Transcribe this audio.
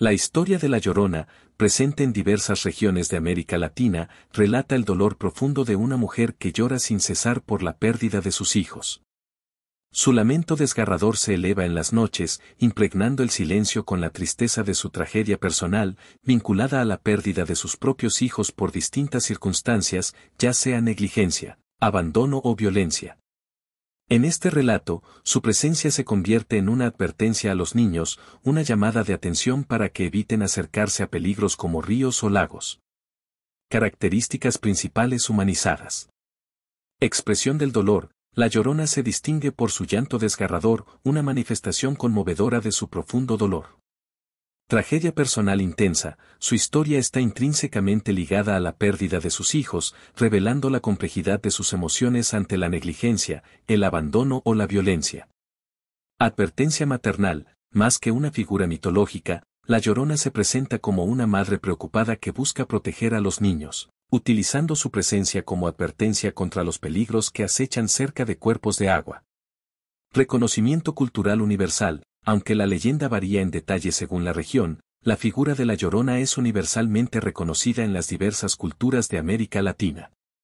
La historia de La Llorona, presente en diversas regiones de América Latina, relata el dolor profundo de una mujer que llora sin cesar por la pérdida de sus hijos. Su lamento desgarrador se eleva en las noches, impregnando el silencio con la tristeza de su tragedia personal, vinculada a la pérdida de sus propios hijos por distintas circunstancias, ya sea negligencia, abandono o violencia. En este relato, su presencia se convierte en una advertencia a los niños, una llamada de atención para que eviten acercarse a peligros como ríos o lagos. Características principales humanizadas. Expresión del dolor. La llorona se distingue por su llanto desgarrador, una manifestación conmovedora de su profundo dolor. Tragedia personal intensa, su historia está intrínsecamente ligada a la pérdida de sus hijos, revelando la complejidad de sus emociones ante la negligencia, el abandono o la violencia. Advertencia maternal, más que una figura mitológica, la llorona se presenta como una madre preocupada que busca proteger a los niños, utilizando su presencia como advertencia contra los peligros que acechan cerca de cuerpos de agua. Reconocimiento cultural universal, aunque la leyenda varía en detalle según la región, la figura de la Llorona es universalmente reconocida en las diversas culturas de América Latina.